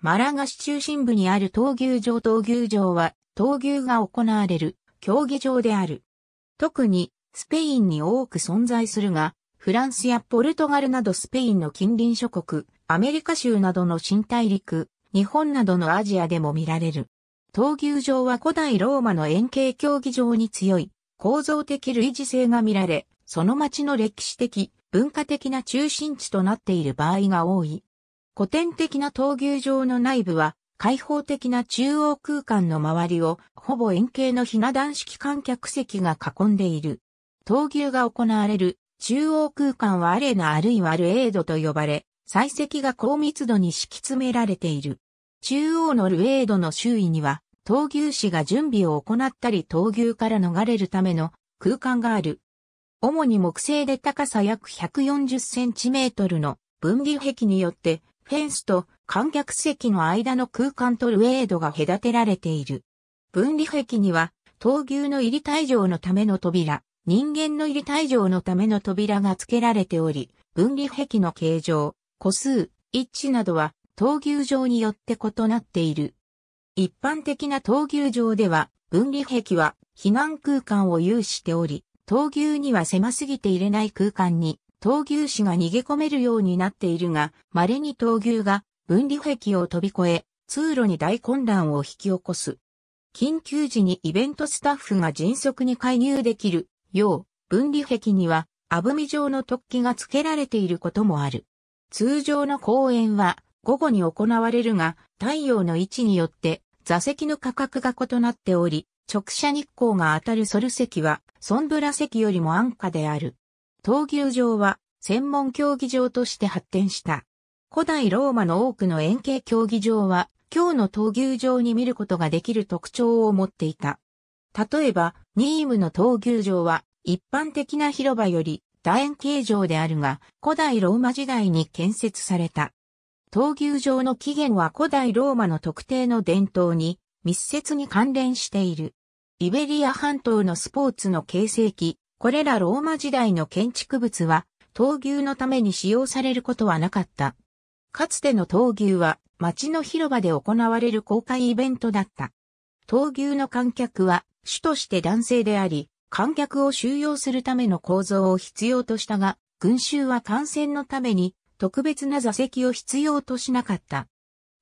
マラガ市中心部にある闘牛場闘牛場は、闘牛が行われる競技場である。特に、スペインに多く存在するが、フランスやポルトガルなどスペインの近隣諸国、アメリカ州などの新大陸、日本などのアジアでも見られる。闘牛場は古代ローマの円形競技場に強い、構造的類似性が見られ、その町の歴史的、文化的な中心地となっている場合が多い。古典的な闘牛場の内部は、開放的な中央空間の周りを、ほぼ円形のひな壇式観客席が囲んでいる。闘牛が行われる中央空間はアレナあるいはアルエードと呼ばれ、採石が高密度に敷き詰められている。中央のルエードの周囲には、闘牛士が準備を行ったり闘牛から逃れるための空間がある。主に木製で高さ約140センチメートルの分離壁によってフェンスと観客席の間の空間とルエードが隔てられている。分離壁には、闘牛の入り退場のための扉、人間の入り退場のための扉が付けられており、分離壁の形状、個数、一致などは、闘牛場によって異なっている。一般的な闘牛場では、分離壁は避難空間を有しており、闘牛には狭すぎていれない空間に闘牛士が逃げ込めるようになっているが、稀に闘牛が分離壁を飛び越え、通路に大混乱を引き起こす。緊急時にイベントスタッフが迅速に介入できるよう、分離壁には、あぶみ状の突起が付けられていることもある。通常の公演は午後に行われるが、太陽の位置によって座席の価格が異なっており、直射日光が当たるソル席は、ソンブラ席よりも安価である。闘牛場は専門競技場として発展した。古代ローマの多くの円形競技場は今日の闘牛場に見ることができる特徴を持っていた。例えば、ニームの闘牛場は一般的な広場より楕円形状であるが、古代ローマ時代に建設された。闘牛場の起源は古代ローマの特定の伝統に密接に関連している。イベリア半島のスポーツの形成期、これらローマ時代の建築物は、闘牛のために使用されることはなかった。かつての闘牛は、町の広場で行われる公開イベントだった。闘牛の観客は、主として男性であり、観客を収容するための構造を必要としたが、群衆は感染のために、特別な座席を必要としなかった。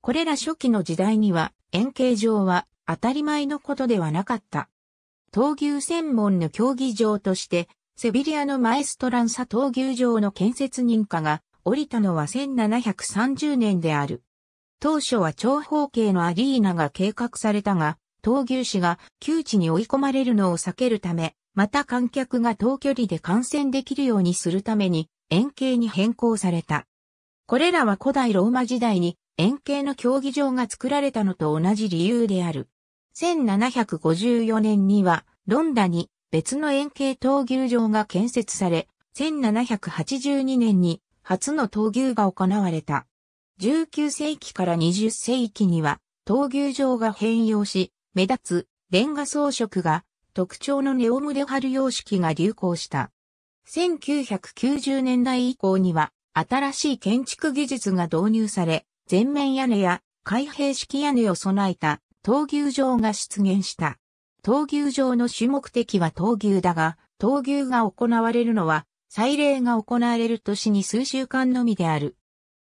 これら初期の時代には、円形状は当たり前のことではなかった。闘牛専門の競技場として、セビリアのマエストランサ闘牛場の建設認可が降りたのは1730年である。当初は長方形のアリーナが計画されたが、闘牛士が窮地に追い込まれるのを避けるため、また観客が遠距離で観戦できるようにするために円形に変更された。これらは古代ローマ時代に円形の競技場が作られたのと同じ理由である。1754年には、ロンダに別の円形闘牛場が建設され、1782年に初の闘牛が行われた。19世紀から20世紀には、闘牛場が変容し、目立つレンガ装飾が特徴のネオムレハル様式が流行した。1990年代以降には新しい建築技術が導入され、全面屋根や開閉式屋根を備えた闘牛場が出現した。闘牛場の主目的は闘牛だが、闘牛が行われるのは、祭礼が行われる年に数週間のみである。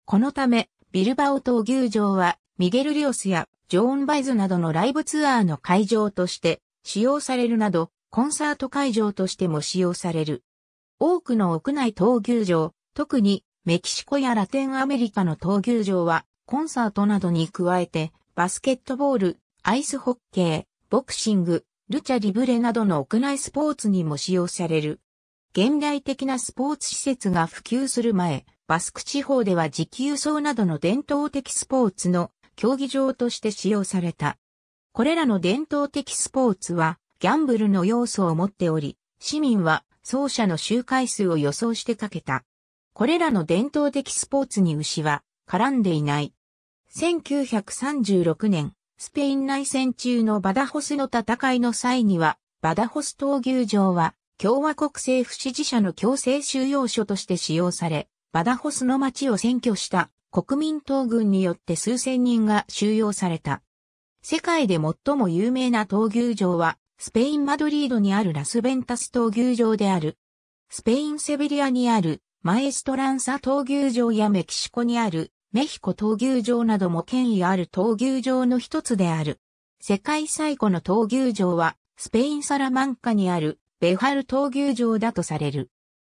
このため、ビルバオ闘牛場は、ミゲル・リオスやジョーン・バイズなどのライブツアーの会場として使用されるなど、コンサート会場としても使用される。多くの屋内闘牛場、特にメキシコやラテンアメリカの闘牛場は、コンサートなどに加えて、バスケットボール、アイスホッケー、ボクシング、ルチャリブレなどの屋内スポーツにも使用される。現代的なスポーツ施設が普及する前、バスク地方では時給層などの伝統的スポーツの競技場として使用された。これらの伝統的スポーツはギャンブルの要素を持っており、市民は走者の周回数を予想してかけた。これらの伝統的スポーツに牛は絡んでいない。1936年、スペイン内戦中のバダホスの戦いの際には、バダホス闘牛場は、共和国政府支持者の強制収容所として使用され、バダホスの町を占拠した国民党軍によって数千人が収容された。世界で最も有名な闘牛場は、スペイン・マドリードにあるラスベンタス闘牛場である。スペイン・セビリアにあるマエストランサ闘牛場やメキシコにあるメヒコ闘牛場なども権威ある闘牛場の一つである。世界最古の闘牛場は、スペインサラマンカにあるベハル闘牛場だとされる。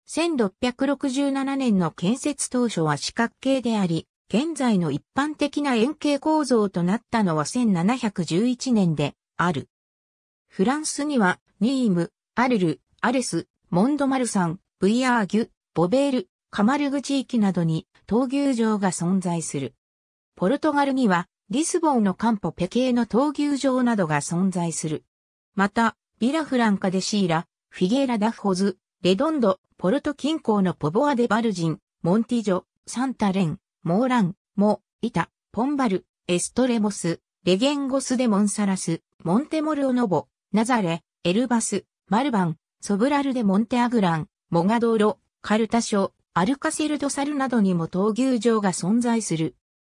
1667年の建設当初は四角形であり、現在の一般的な円形構造となったのは1711年である。フランスには、ニーム、アルル、アレス、モンドマルサン、ブイヤーギュ、ボベール、カマルグ地域などに闘牛場が存在する。ポルトガルには、リスボンのカンポペ系の闘牛場などが存在する。また、ビラフランカデシーラ、フィゲーラダフホズ、レドンド、ポルト近郊のポボアデバルジン、モンティジョ、サンタレン、モーラン、モ、イタ、ポンバル、エストレモス、レゲンゴスデモンサラス、モンテモルオノボ、ナザレ、エルバス、マルバン、ソブラルデモンテアグラン、モガドーロ、カルタショ、アルカセルドサルなどにも闘牛場が存在する。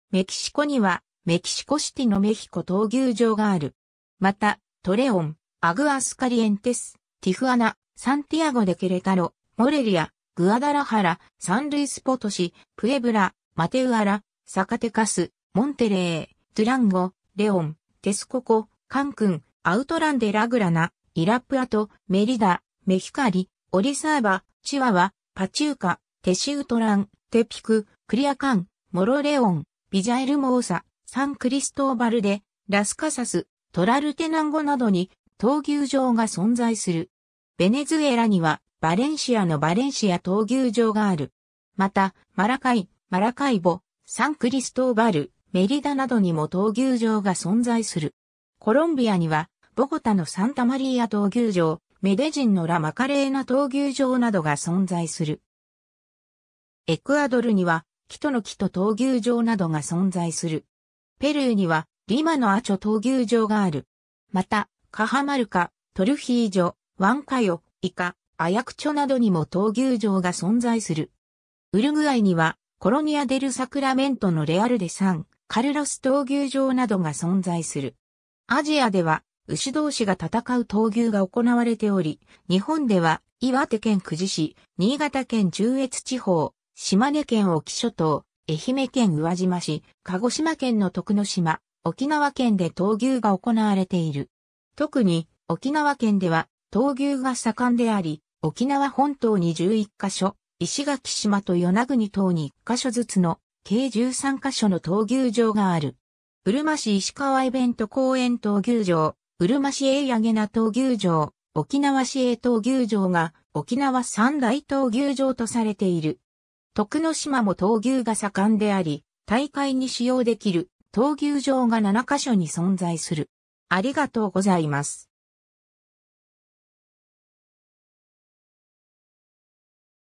メキシコには、メキシコシティのメヒコ闘牛場がある。また、トレオン、アグアスカリエンテス、ティフアナ、サンティアゴデケレタロ、モレリア、グアダラハラ、サンルイスポトシ、プエブラ、マテウアラ、サカテカス、モンテレー、トゥランゴ、レオン、テスココ、カンクン、アウトランデラグラナ、イラプアト、メリダ、メヒカリ、オリサーバ、チワワ、パチューカ、テシウトラン、テピク、クリアカン、モロレオン、ビジャエルモーサ、サンクリストーバルデ、ラスカサス、トラルテナンゴなどに闘牛場が存在する。ベネズエラにはバレンシアのバレンシア闘牛場がある。また、マラカイ、マラカイボ、サンクリストーバル、メリダなどにも闘牛場が存在する。コロンビアには、ボゴタのサンタマリーア闘牛場、メデジンのラマカレーナ闘牛場などが存在する。エクアドルには、キトの木と闘牛場などが存在する。ペルーには、リマのアチョ闘牛場がある。また、カハマルカ、トルフィージョ、ワンカヨ、イカ、アヤクチョなどにも闘牛場が存在する。ウルグアイには、コロニア・デル・サクラメントのレアルデ・サン、カルロス闘牛場などが存在する。アジアでは、牛同士が戦う闘牛が行われており、日本では、岩手県久慈市、新潟県中越地方、島根県沖諸島、愛媛県宇和島市、鹿児島県の徳之島、沖縄県で闘牛が行われている。特に沖縄県では闘牛が盛んであり、沖縄本島に11カ所、石垣島と与那国島に1カ所ずつの計13カ所の闘牛場がある。うるま市石川イベント公園闘牛場、うるま市栄やげな闘牛場、沖縄市栄闘牛場が沖縄三大闘牛場とされている。徳之島も闘牛が盛んであり、大会に使用できる闘牛場が7カ所に存在する。ありがとうございます。